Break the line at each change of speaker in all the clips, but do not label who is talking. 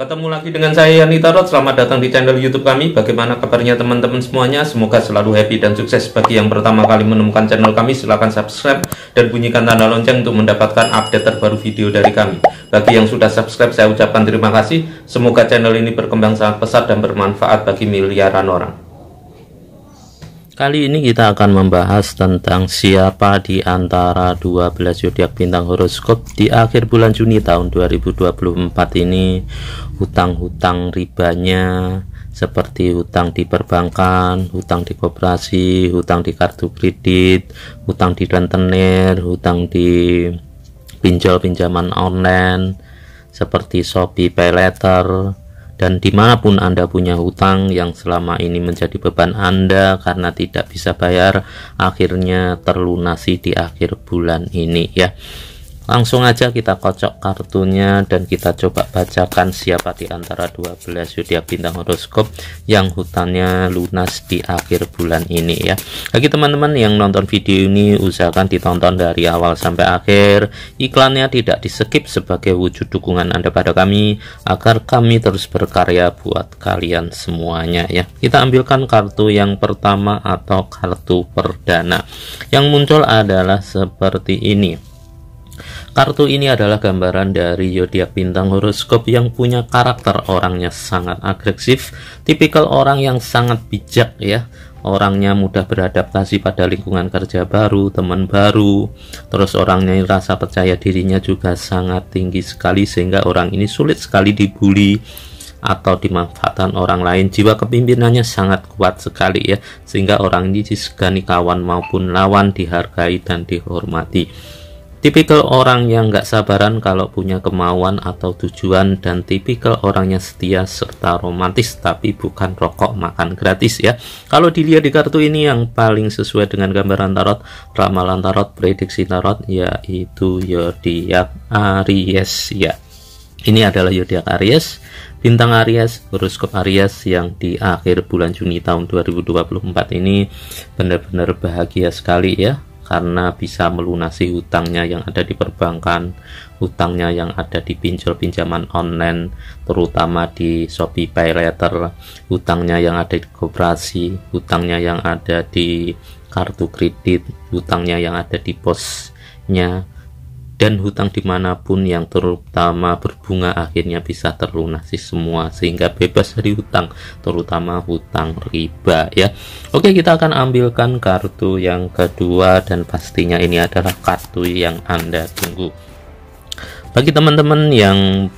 Ketemu lagi dengan saya Yani Tarot. selamat datang di channel YouTube kami. Bagaimana kabarnya teman-teman semuanya? Semoga selalu happy dan sukses. Bagi yang pertama kali menemukan channel kami, silahkan subscribe dan bunyikan tanda lonceng untuk mendapatkan update terbaru video dari kami. Bagi yang sudah subscribe, saya ucapkan terima kasih. Semoga channel ini berkembang sangat pesat dan bermanfaat bagi miliaran orang. Kali ini kita akan membahas tentang siapa di antara 12 zodiak bintang horoskop di akhir bulan Juni tahun 2024 ini hutang-hutang ribanya seperti hutang di perbankan, hutang di koperasi, hutang di kartu kredit, hutang di rentenir, hutang di pinjol pinjaman online seperti Shopee Paylater dan dimanapun Anda punya hutang yang selama ini menjadi beban Anda karena tidak bisa bayar akhirnya terlunasi di akhir bulan ini ya langsung aja kita kocok kartunya dan kita coba bacakan siapa di antara 12 zodiak bintang horoskop yang hutannya lunas di akhir bulan ini ya bagi teman-teman yang nonton video ini usahakan ditonton dari awal sampai akhir iklannya tidak di skip sebagai wujud dukungan anda pada kami agar kami terus berkarya buat kalian semuanya ya kita ambilkan kartu yang pertama atau kartu perdana yang muncul adalah seperti ini Kartu ini adalah gambaran dari zodiak bintang horoskop yang punya karakter orangnya sangat agresif, tipikal orang yang sangat bijak ya. Orangnya mudah beradaptasi pada lingkungan kerja baru, teman baru. Terus orangnya rasa percaya dirinya juga sangat tinggi sekali sehingga orang ini sulit sekali dibully atau dimanfaatkan orang lain jiwa kepimpinannya sangat kuat sekali ya sehingga orang ini disegani kawan maupun lawan dihargai dan dihormati tipikal orang yang nggak sabaran kalau punya kemauan atau tujuan dan tipikal orang yang setia serta romantis tapi bukan rokok makan gratis ya kalau dilihat di kartu ini yang paling sesuai dengan gambaran tarot ramalan tarot prediksi tarot yaitu zodiak Aries ya ini adalah zodiak Aries bintang Aries, horoskop Aries yang di akhir bulan Juni tahun 2024 ini benar-benar bahagia sekali ya karena bisa melunasi hutangnya yang ada di perbankan, hutangnya yang ada di pinjol pinjaman online, terutama di Shopee Paylater, hutangnya yang ada di koperasi, hutangnya yang ada di kartu kredit, hutangnya yang ada di posnya, dan hutang dimanapun yang terutama berbunga akhirnya bisa terlunasi semua sehingga bebas dari hutang terutama hutang riba ya oke kita akan ambilkan kartu yang kedua dan pastinya ini adalah kartu yang anda tunggu bagi teman-teman yang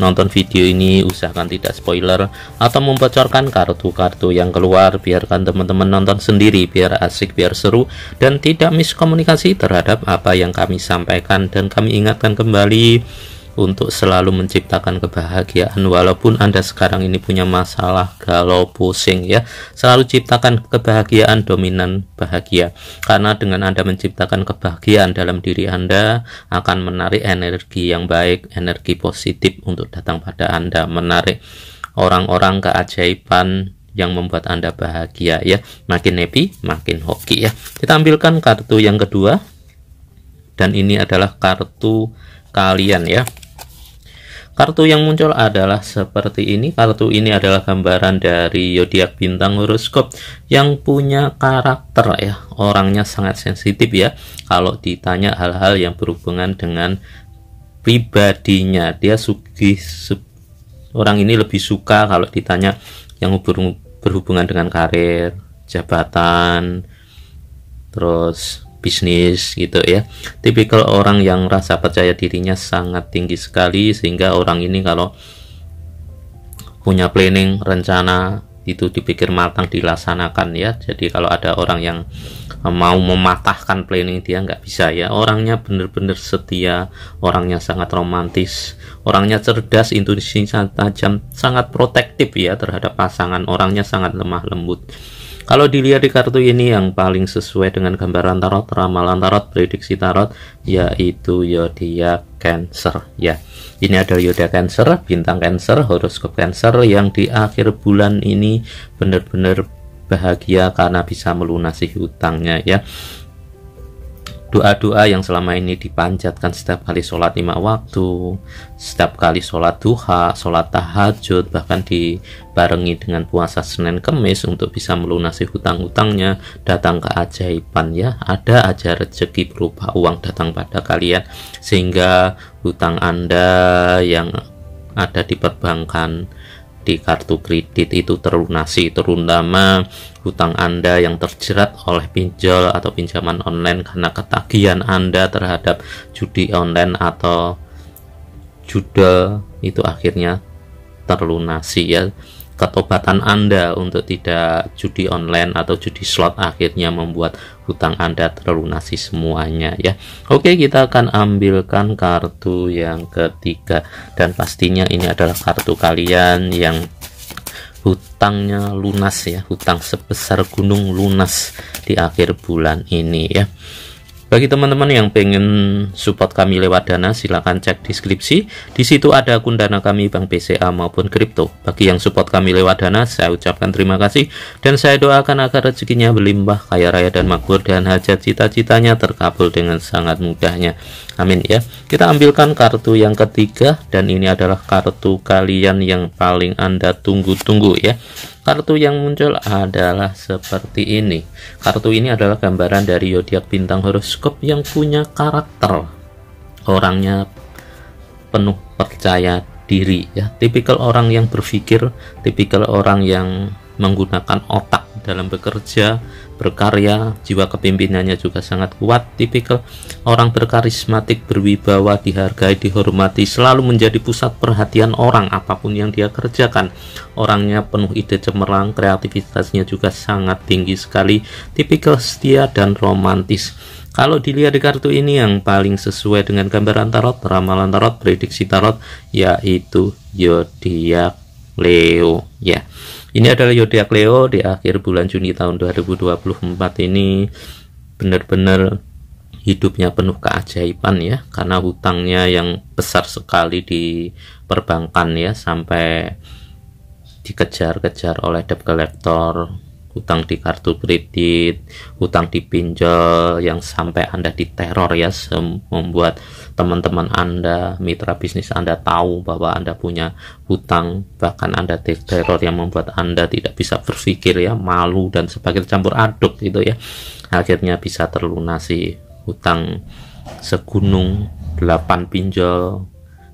Nonton video ini usahakan tidak spoiler atau membocorkan kartu-kartu yang keluar. Biarkan teman-teman nonton sendiri biar asik, biar seru dan tidak miskomunikasi terhadap apa yang kami sampaikan dan kami ingatkan kembali untuk selalu menciptakan kebahagiaan walaupun Anda sekarang ini punya masalah galau pusing ya selalu ciptakan kebahagiaan dominan bahagia karena dengan Anda menciptakan kebahagiaan dalam diri Anda akan menarik energi yang baik energi positif untuk datang pada Anda menarik orang-orang keajaiban yang membuat Anda bahagia ya makin happy makin hoki ya kita ambilkan kartu yang kedua dan ini adalah kartu kalian ya kartu yang muncul adalah seperti ini kartu ini adalah gambaran dari zodiak bintang horoskop yang punya karakter ya orangnya sangat sensitif ya kalau ditanya hal-hal yang berhubungan dengan pribadinya dia sugi su orang ini lebih suka kalau ditanya yang berhubungan dengan karir jabatan terus bisnis gitu ya. Tipikal orang yang rasa percaya dirinya sangat tinggi sekali sehingga orang ini kalau punya planning, rencana itu dipikir matang dilaksanakan ya. Jadi kalau ada orang yang mau mematahkan planning dia nggak bisa ya. Orangnya bener-bener setia, orangnya sangat romantis, orangnya cerdas, intuisinya tajam, sangat protektif ya terhadap pasangan, orangnya sangat lemah lembut kalau dilihat di kartu ini yang paling sesuai dengan gambaran tarot, ramalan tarot, prediksi tarot yaitu yodia Cancer ya. Ini ada yodia Cancer, bintang Cancer, horoskop Cancer yang di akhir bulan ini benar-benar bahagia karena bisa melunasi hutangnya ya doa-doa yang selama ini dipanjatkan setiap kali sholat lima waktu, setiap kali sholat duha, sholat tahajud, bahkan dibarengi dengan puasa Senin Kemis untuk bisa melunasi hutang-hutangnya, datang ke ajaiban ya, ada aja rezeki berupa uang datang pada kalian, sehingga hutang Anda yang ada di perbankan di kartu kredit itu terlunasi terutama hutang Anda yang terjerat oleh pinjol atau pinjaman online karena ketagihan Anda terhadap judi online atau judul itu akhirnya terlunasi ya ketobatan Anda untuk tidak judi online atau judi slot akhirnya membuat hutang Anda terlunasi semuanya ya. Oke, kita akan ambilkan kartu yang ketiga dan pastinya ini adalah kartu kalian yang hutangnya lunas ya, hutang sebesar gunung lunas di akhir bulan ini ya. Bagi teman-teman yang pengen support kami lewat Dana, silahkan cek deskripsi. Di situ ada akun Dana kami, Bank BCA maupun kripto. Bagi yang support kami lewat Dana, saya ucapkan terima kasih. Dan saya doakan agar rezekinya berlimpah, kaya raya dan makmur, dan hajat cita-citanya terkabul dengan sangat mudahnya. Amin ya. Kita ambilkan kartu yang ketiga, dan ini adalah kartu kalian yang paling Anda tunggu-tunggu ya. Kartu yang muncul adalah seperti ini. Kartu ini adalah gambaran dari zodiak bintang horoskop yang punya karakter. Orangnya penuh percaya diri ya. Tipikal orang yang berpikir, tipikal orang yang menggunakan otak dalam bekerja, berkarya, jiwa kepimpinannya juga sangat kuat, tipikal orang berkarismatik, berwibawa, dihargai, dihormati, selalu menjadi pusat perhatian orang apapun yang dia kerjakan. Orangnya penuh ide cemerlang, kreativitasnya juga sangat tinggi sekali, tipikal setia dan romantis. Kalau dilihat di kartu ini yang paling sesuai dengan gambaran tarot, ramalan tarot, prediksi tarot, yaitu Yodiak Leo. Ya. Yeah. Ini adalah zodiak Leo di akhir bulan Juni tahun 2024 ini benar-benar hidupnya penuh keajaiban ya karena hutangnya yang besar sekali di perbankan ya sampai dikejar-kejar oleh debt collector utang di kartu kredit, utang di pinjol yang sampai Anda diteror ya membuat teman-teman Anda, mitra bisnis Anda tahu bahwa Anda punya hutang, bahkan Anda diteror yang membuat Anda tidak bisa berpikir ya, malu dan sebagainya campur aduk gitu ya. Akhirnya bisa terlunasi hutang segunung 8 pinjol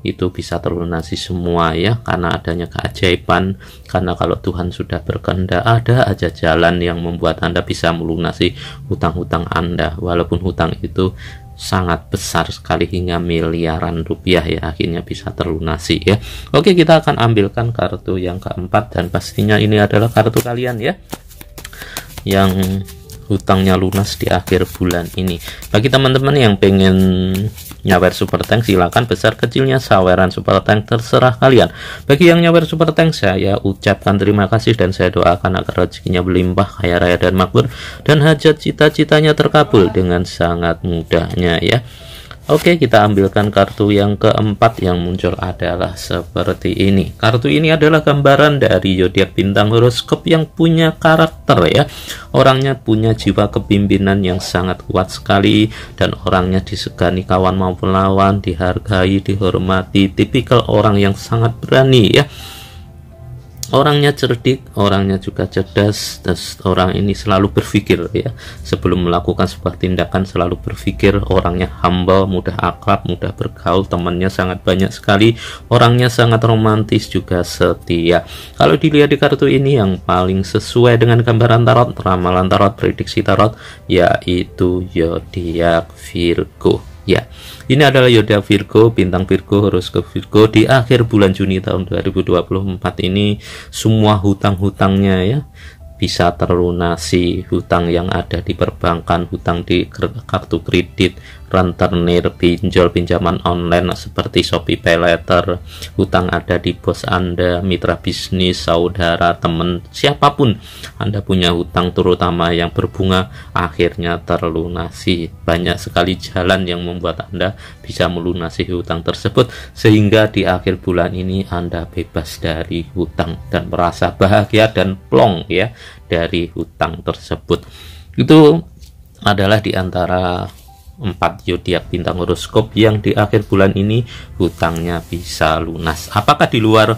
itu bisa terlunasi semua ya karena adanya keajaiban karena kalau Tuhan sudah berkehendak ada aja jalan yang membuat Anda bisa melunasi hutang-hutang Anda walaupun hutang itu sangat besar sekali hingga miliaran rupiah ya akhirnya bisa terlunasi ya oke kita akan ambilkan kartu yang keempat dan pastinya ini adalah kartu kalian ya yang hutangnya lunas di akhir bulan ini bagi teman-teman yang pengen nyawer super tank silakan besar kecilnya saweran super tank terserah kalian bagi yang nyawer super tank saya ucapkan terima kasih dan saya doakan agar rezekinya berlimpah kaya raya dan makmur dan hajat cita-citanya terkabul dengan sangat mudahnya ya Oke, kita ambilkan kartu yang keempat yang muncul adalah seperti ini. Kartu ini adalah gambaran dari zodiak bintang horoskop yang punya karakter ya. Orangnya punya jiwa kepimpinan yang sangat kuat sekali dan orangnya disegani kawan maupun lawan, dihargai, dihormati, tipikal orang yang sangat berani ya orangnya cerdik, orangnya juga cerdas, dan orang ini selalu berpikir ya. Sebelum melakukan sebuah tindakan selalu berpikir, orangnya humble, mudah akrab, mudah bergaul, temannya sangat banyak sekali, orangnya sangat romantis juga setia. Kalau dilihat di kartu ini yang paling sesuai dengan gambaran tarot, ramalan tarot, prediksi tarot yaitu zodiak Virgo. Ya, ini adalah yoda Virgo, bintang Virgo, horoskop Virgo di akhir bulan Juni tahun 2024 ini semua hutang-hutangnya ya bisa terlunasi hutang yang ada di perbankan, hutang di kartu kredit, rentenir, pinjol, pinjaman online seperti Shopee Paylater, hutang ada di bos Anda, mitra bisnis, saudara, teman, siapapun Anda punya hutang terutama yang berbunga akhirnya terlunasi. Banyak sekali jalan yang membuat Anda bisa melunasi hutang tersebut sehingga di akhir bulan ini Anda bebas dari hutang dan merasa bahagia dan plong ya dari hutang tersebut. Itu adalah di antara empat zodiak bintang horoskop yang di akhir bulan ini hutangnya bisa lunas. Apakah di luar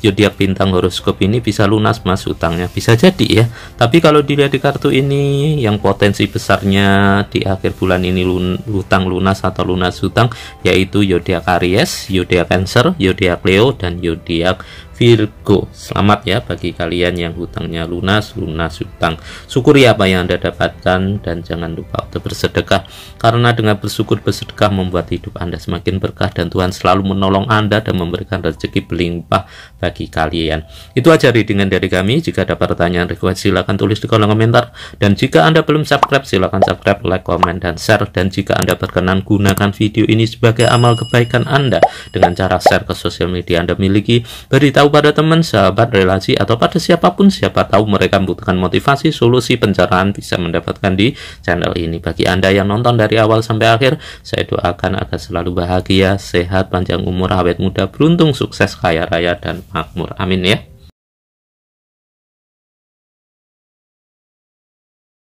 zodiak bintang horoskop ini bisa lunas mas hutangnya? Bisa jadi ya. Tapi kalau dilihat di kartu ini yang potensi besarnya di akhir bulan ini lun hutang lunas atau lunas hutang yaitu zodiak Aries, zodiak Cancer, zodiak Leo dan zodiak Virgo. Selamat ya bagi kalian yang hutangnya lunas, lunas hutang. Syukuri ya apa yang Anda dapatkan dan jangan lupa untuk bersedekah karena dengan bersyukur bersedekah membuat hidup Anda semakin berkah dan Tuhan selalu menolong Anda dan memberikan rezeki berlimpah bagi kalian. Itu aja readingan dari kami. Jika ada pertanyaan request silakan tulis di kolom komentar dan jika Anda belum subscribe silakan subscribe, like, komen dan share dan jika Anda berkenan gunakan video ini sebagai amal kebaikan Anda dengan cara share ke sosial media Anda miliki. Berita tahu pada teman, sahabat, relasi, atau pada siapapun siapa tahu mereka membutuhkan motivasi, solusi, pencerahan bisa mendapatkan di channel ini. Bagi Anda yang nonton dari awal sampai akhir, saya doakan agar selalu bahagia, sehat, panjang umur, awet muda, beruntung, sukses, kaya raya, dan makmur. Amin ya.